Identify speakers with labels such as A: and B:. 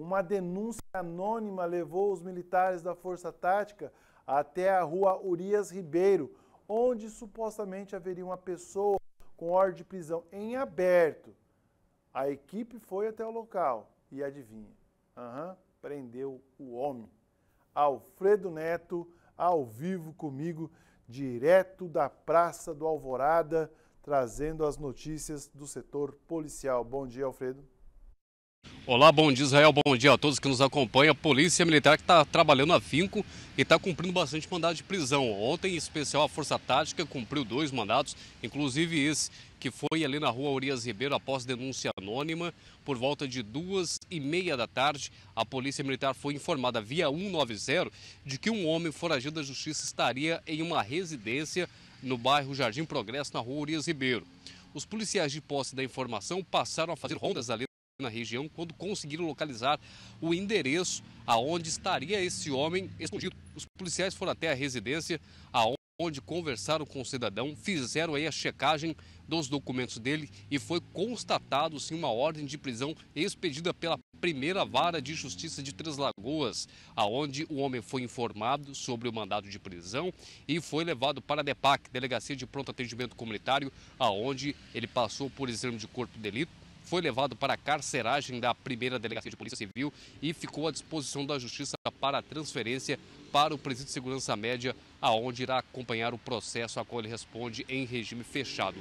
A: Uma denúncia anônima levou os militares da Força Tática até a rua Urias Ribeiro, onde supostamente haveria uma pessoa com ordem de prisão em aberto. A equipe foi até o local e adivinha? Uhum, prendeu o homem. Alfredo Neto, ao vivo comigo, direto da Praça do Alvorada, trazendo as notícias do setor policial. Bom dia, Alfredo.
B: Olá, bom dia Israel, bom dia a todos que nos acompanham. A Polícia Militar que está trabalhando a finco e está cumprindo bastante mandado de prisão. Ontem, em especial, a Força Tática cumpriu dois mandados, inclusive esse que foi ali na rua Urias Ribeiro após denúncia anônima. Por volta de duas e meia da tarde, a Polícia Militar foi informada via 190 de que um homem foragido da justiça estaria em uma residência no bairro Jardim Progresso, na rua Urias Ribeiro. Os policiais de posse da informação passaram a fazer rondas ali na região quando conseguiram localizar o endereço aonde estaria esse homem escondido. Os policiais foram até a residência aonde conversaram com o cidadão, fizeram aí a checagem dos documentos dele e foi constatado sim uma ordem de prisão expedida pela primeira vara de justiça de Três Lagoas, aonde o homem foi informado sobre o mandado de prisão e foi levado para a DEPAC, Delegacia de Pronto Atendimento Comunitário, aonde ele passou por exame de corpo de delito foi levado para a carceragem da primeira delegacia de Polícia Civil e ficou à disposição da Justiça para transferência para o presídio de segurança média, aonde irá acompanhar o processo a qual ele responde em regime fechado.